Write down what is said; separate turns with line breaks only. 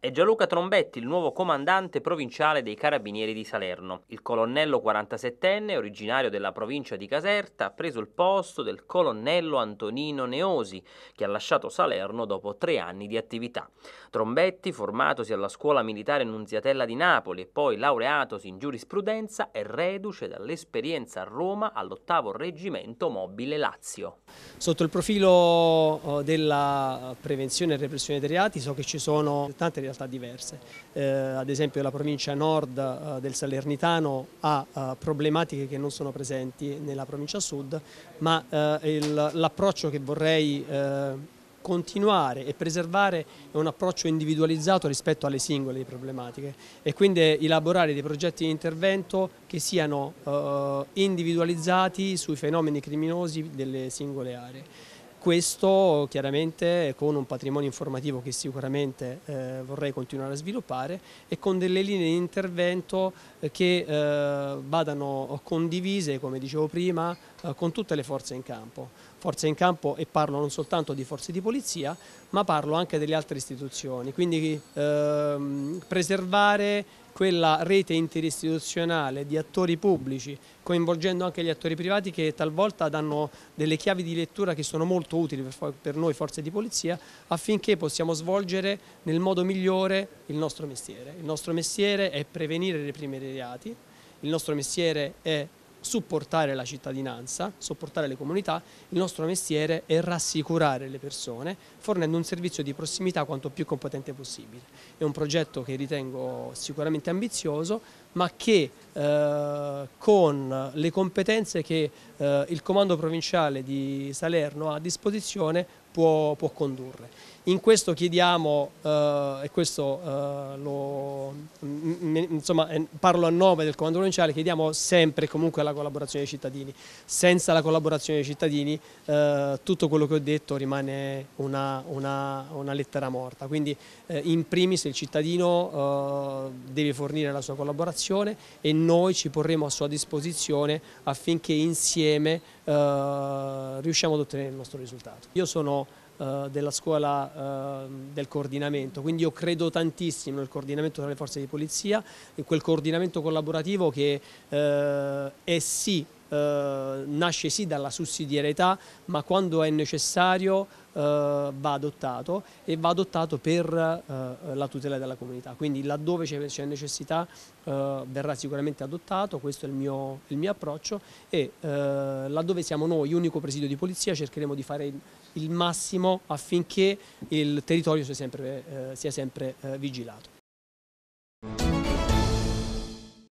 È Gianluca Trombetti, il nuovo comandante provinciale dei Carabinieri di Salerno. Il colonnello 47enne, originario della provincia di Caserta, ha preso il posto del colonnello Antonino Neosi, che ha lasciato Salerno dopo tre anni di attività. Trombetti, formatosi alla scuola militare Nunziatella di Napoli e poi laureatosi in giurisprudenza, è reduce dall'esperienza a Roma all'ottavo reggimento mobile Lazio.
Sotto il profilo oh, della prevenzione e repressione dei reati so che ci sono tante realtà diverse. Eh, ad esempio la provincia nord eh, del Salernitano ha eh, problematiche che non sono presenti nella provincia sud, ma eh, l'approccio che vorrei eh, continuare e preservare è un approccio individualizzato rispetto alle singole problematiche e quindi elaborare dei progetti di intervento che siano eh, individualizzati sui fenomeni criminosi delle singole aree questo chiaramente con un patrimonio informativo che sicuramente eh, vorrei continuare a sviluppare e con delle linee di intervento eh, che eh, vadano condivise, come dicevo prima, eh, con tutte le forze in campo. Forze in campo e parlo non soltanto di forze di polizia, ma parlo anche delle altre istituzioni, quindi ehm, preservare quella rete interistituzionale di attori pubblici, coinvolgendo anche gli attori privati che talvolta danno delle chiavi di lettura che sono molto utili per, noi forze di polizia affinché possiamo svolgere nel modo migliore il nostro mestiere. Il nostro mestiere è prevenire e reprimere i reati, il nostro mestiere è supportare la cittadinanza, supportare le comunità, il nostro mestiere è rassicurare le persone fornendo un servizio di prossimità quanto più competente possibile. È un progetto che ritengo sicuramente ambizioso, ma che eh, con le competenze che eh, il comando provinciale di Salerno ha a disposizione può, può condurre. In questo chiediamo, eh, e questo eh, lo, insomma, eh, parlo a nome del comando provinciale, chiediamo sempre e comunque la collaborazione dei cittadini. Senza la collaborazione dei cittadini eh, tutto quello che ho detto rimane una, una, una lettera morta. Quindi in primis il cittadino deve fornire la sua collaborazione disposizione e noi ci porremo a sua disposizione affinché insieme eh, riusciamo ad ottenere il nostro risultato. Io sono eh, della scuola ehm, del coordinamento, quindi io credo tantissimo nel coordinamento tra le forze di polizia, in quel coordinamento collaborativo che eh, è sì eh, nasce sì dalla sussidiarietà ma quando è necessario eh, va adottato e va adottato per eh, la tutela della comunità. Quindi laddove c'è necessità eh, verrà sicuramente adottato, questo è il mio, il mio approccio e eh, laddove siamo noi, unico presidio di polizia, cercheremo di fare il, il massimo affinché il territorio sia sempre, sia sempre vigilato.